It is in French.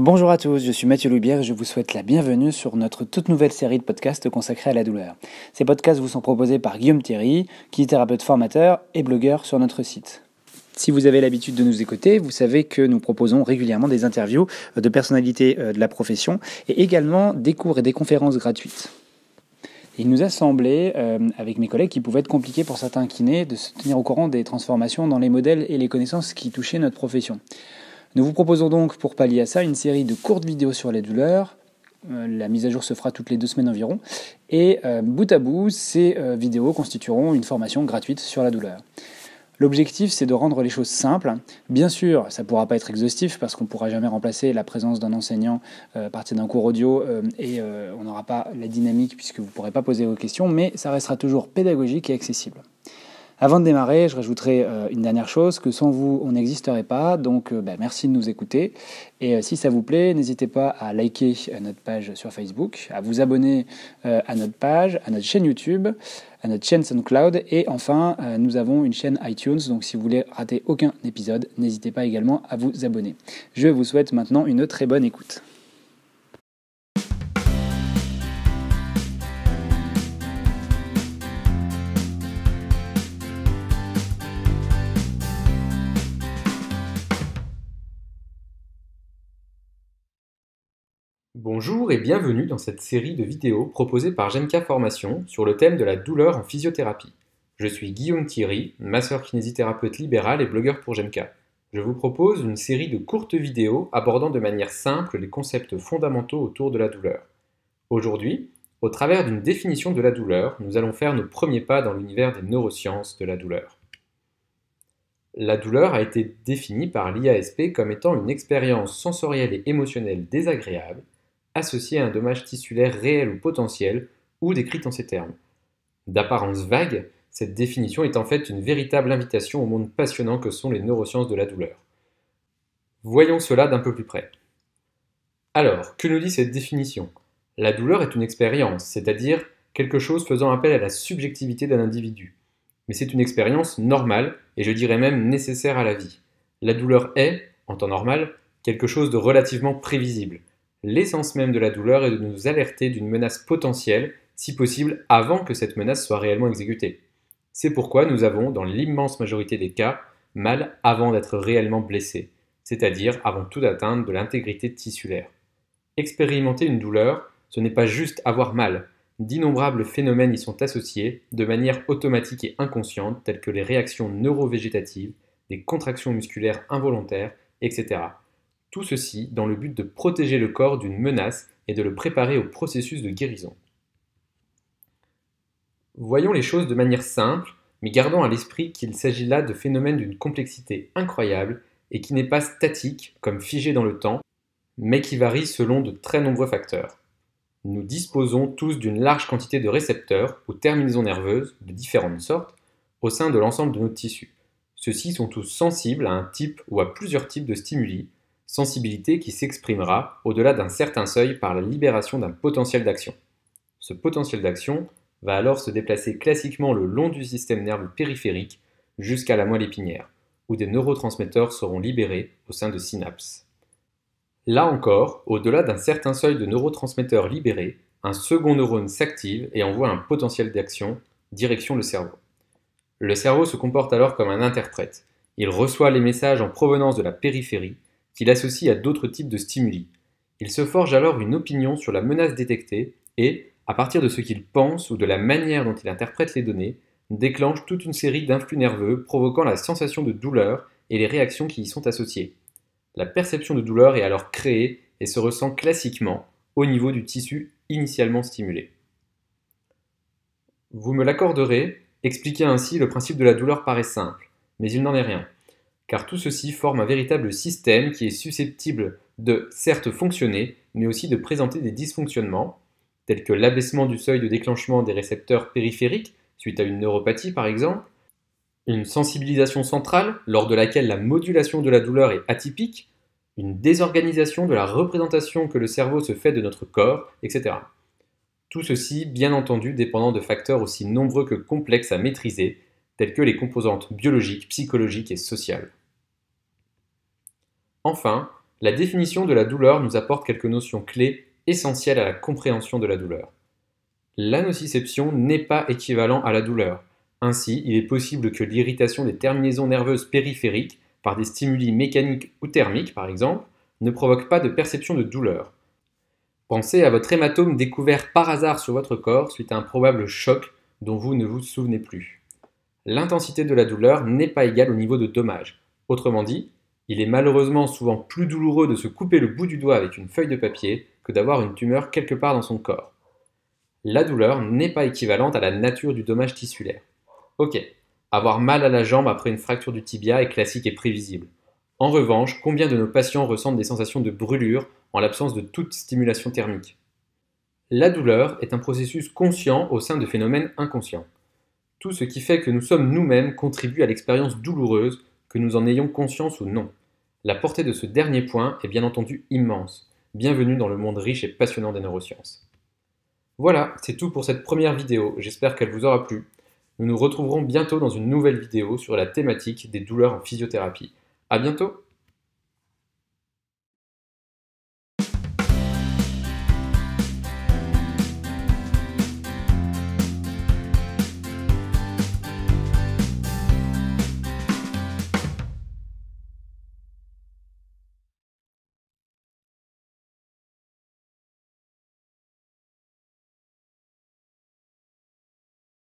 Bonjour à tous, je suis Mathieu Loubière et je vous souhaite la bienvenue sur notre toute nouvelle série de podcasts consacrés à la douleur. Ces podcasts vous sont proposés par Guillaume Thierry, qui est thérapeute formateur et blogueur sur notre site. Si vous avez l'habitude de nous écouter, vous savez que nous proposons régulièrement des interviews euh, de personnalités euh, de la profession et également des cours et des conférences gratuites. Il nous a semblé, euh, avec mes collègues, qu'il pouvait être compliqué pour certains kinés de se tenir au courant des transformations dans les modèles et les connaissances qui touchaient notre profession. Nous vous proposons donc pour pallier à ça une série de courtes vidéos sur les douleurs. Euh, la mise à jour se fera toutes les deux semaines environ. Et euh, bout à bout, ces euh, vidéos constitueront une formation gratuite sur la douleur. L'objectif, c'est de rendre les choses simples. Bien sûr, ça ne pourra pas être exhaustif parce qu'on ne pourra jamais remplacer la présence d'un enseignant à partir d'un cours audio et on n'aura pas la dynamique puisque vous ne pourrez pas poser vos questions, mais ça restera toujours pédagogique et accessible. Avant de démarrer, je rajouterai euh, une dernière chose, que sans vous, on n'existerait pas. Donc euh, bah, merci de nous écouter. Et euh, si ça vous plaît, n'hésitez pas à liker notre page sur Facebook, à vous abonner à notre page, à notre chaîne YouTube, à notre chaîne SoundCloud. Et enfin, nous avons une chaîne iTunes. Donc si vous voulez rater aucun épisode, n'hésitez pas également à vous abonner. Je vous souhaite maintenant une très bonne écoute. Bonjour et bienvenue dans cette série de vidéos proposées par Genka Formation sur le thème de la douleur en physiothérapie. Je suis Guillaume Thierry, masseur kinésithérapeute libéral et blogueur pour Genka. Je vous propose une série de courtes vidéos abordant de manière simple les concepts fondamentaux autour de la douleur. Aujourd'hui, au travers d'une définition de la douleur, nous allons faire nos premiers pas dans l'univers des neurosciences de la douleur. La douleur a été définie par l'IASP comme étant une expérience sensorielle et émotionnelle désagréable associée à un dommage tissulaire réel ou potentiel, ou décrite en ces termes. D'apparence vague, cette définition est en fait une véritable invitation au monde passionnant que sont les neurosciences de la douleur. Voyons cela d'un peu plus près. Alors, que nous dit cette définition La douleur est une expérience, c'est-à-dire quelque chose faisant appel à la subjectivité d'un individu. Mais c'est une expérience normale, et je dirais même nécessaire à la vie. La douleur est, en temps normal, quelque chose de relativement prévisible l'essence même de la douleur est de nous alerter d'une menace potentielle, si possible avant que cette menace soit réellement exécutée. C'est pourquoi nous avons, dans l'immense majorité des cas, mal avant d'être réellement blessé, c'est-à-dire avant tout d'atteindre de l'intégrité tissulaire. Expérimenter une douleur, ce n'est pas juste avoir mal. D'innombrables phénomènes y sont associés, de manière automatique et inconsciente, telles que les réactions neurovégétatives, des contractions musculaires involontaires, etc. Tout ceci dans le but de protéger le corps d'une menace et de le préparer au processus de guérison. Voyons les choses de manière simple, mais gardons à l'esprit qu'il s'agit là de phénomènes d'une complexité incroyable et qui n'est pas statique, comme figé dans le temps, mais qui varie selon de très nombreux facteurs. Nous disposons tous d'une large quantité de récepteurs ou terminaisons nerveuses de différentes sortes au sein de l'ensemble de nos tissus. Ceux-ci sont tous sensibles à un type ou à plusieurs types de stimuli, sensibilité qui s'exprimera au-delà d'un certain seuil par la libération d'un potentiel d'action. Ce potentiel d'action va alors se déplacer classiquement le long du système nerveux périphérique jusqu'à la moelle épinière, où des neurotransmetteurs seront libérés au sein de synapses. Là encore, au-delà d'un certain seuil de neurotransmetteurs libérés, un second neurone s'active et envoie un potentiel d'action direction le cerveau. Le cerveau se comporte alors comme un interprète. Il reçoit les messages en provenance de la périphérie qu'il associe à d'autres types de stimuli. Il se forge alors une opinion sur la menace détectée et, à partir de ce qu'il pense ou de la manière dont il interprète les données, déclenche toute une série d'influx nerveux provoquant la sensation de douleur et les réactions qui y sont associées. La perception de douleur est alors créée et se ressent classiquement au niveau du tissu initialement stimulé. Vous me l'accorderez, expliquer ainsi le principe de la douleur paraît simple, mais il n'en est rien car tout ceci forme un véritable système qui est susceptible de certes fonctionner, mais aussi de présenter des dysfonctionnements, tels que l'abaissement du seuil de déclenchement des récepteurs périphériques, suite à une neuropathie par exemple, une sensibilisation centrale, lors de laquelle la modulation de la douleur est atypique, une désorganisation de la représentation que le cerveau se fait de notre corps, etc. Tout ceci, bien entendu, dépendant de facteurs aussi nombreux que complexes à maîtriser, tels que les composantes biologiques, psychologiques et sociales. Enfin, la définition de la douleur nous apporte quelques notions clés essentielles à la compréhension de la douleur. La n'est pas équivalent à la douleur. Ainsi, il est possible que l'irritation des terminaisons nerveuses périphériques, par des stimuli mécaniques ou thermiques par exemple, ne provoque pas de perception de douleur. Pensez à votre hématome découvert par hasard sur votre corps suite à un probable choc dont vous ne vous souvenez plus. L'intensité de la douleur n'est pas égale au niveau de dommage. Autrement dit, il est malheureusement souvent plus douloureux de se couper le bout du doigt avec une feuille de papier que d'avoir une tumeur quelque part dans son corps. La douleur n'est pas équivalente à la nature du dommage tissulaire. Ok, avoir mal à la jambe après une fracture du tibia est classique et prévisible. En revanche, combien de nos patients ressentent des sensations de brûlure en l'absence de toute stimulation thermique La douleur est un processus conscient au sein de phénomènes inconscients. Tout ce qui fait que nous sommes nous-mêmes contribue à l'expérience douloureuse, que nous en ayons conscience ou non. La portée de ce dernier point est bien entendu immense. Bienvenue dans le monde riche et passionnant des neurosciences. Voilà, c'est tout pour cette première vidéo, j'espère qu'elle vous aura plu. Nous nous retrouverons bientôt dans une nouvelle vidéo sur la thématique des douleurs en physiothérapie. A bientôt